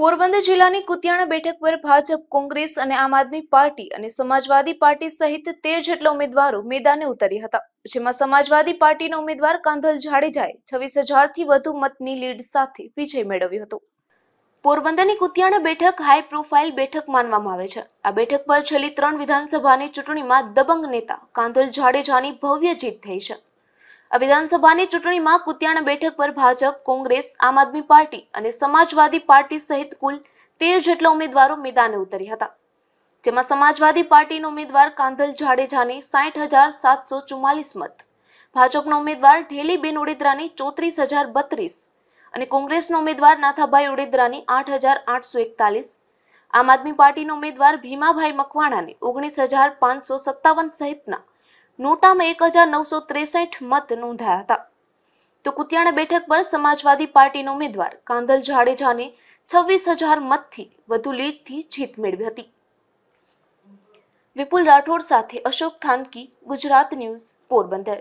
પોરબંદર જિલ્લાની કુતિયાણા બેઠક પર ભાજપ કોંગ્રેસ અને આમ આદમી પાર્ટી અને સમાજવાદી પાર્ટી સહિત તેર જેટલા ઉમેદવારો મેદાને ઉતરી હતા જેમાં સમાજવાદી પાર્ટીના ઉમેદવાર કાંધલ જાડેજાએ છવ્વીસ હજારથી વધુ મતની લીડ સાથે વિજય મેળવ્યો હતો પોરબંદરની કુતિયાણા બેઠક હાઈ પ્રોફાઇલ બેઠક માનવામાં આવે છે આ બેઠક પર છેલ્લી ત્રણ વિધાનસભાની ચૂંટણીમાં દબંગ નેતા કાંધલ જાડેજાની ભવ્ય જીત થઈ છે આ વિધાનસભાની ચૂંટણીમાં કુતિયાણા બેઠક પર ભાજપ કોંગ્રેસ આમ આદમી પાર્ટી અને સમાજવાદી પાર્ટી સહિત કુલ તેર જેટલા ઉમેદવારો મેદાને ઉતરી હતા જેમાં સમાજવાદી પાર્ટીનો ઉમેદવાર કાંધલ જાડેજાને સાઠ હજાર સાતસો ચુમ્માલીસ મત ભાજપનો ઉમેદવાર ઢેલી ઢેલીબેન ઓડેદરાને ચોત્રીસ હજાર બત્રીસ અને કોંગ્રેસનો ઉમેદવાર નાથાભાઈ ઓડેદરાને આઠ હજાર આઠસો એકતાલીસ આમ આદમી પાર્ટીનો ઉમેદવાર ભીમાભાઈ મકવાણાને ઓગણીસ હજાર પાંચસો સત્તાવન સહિતના નોટામાં એક હજાર નવસો ત્રેસઠ મત નોંધાયા હતા તો કુતિયાણા બેઠક પર સમાજવાદી પાર્ટીનો ઉમેદવાર કાંદલ જાડેજાને છવ્વીસ હજાર મતથી વધુ લીડથી જીત મેળવી હતી વિપુલ રાઠોડ સાથે અશોક થાનકી ગુજરાત ન્યૂઝ પોરબંદર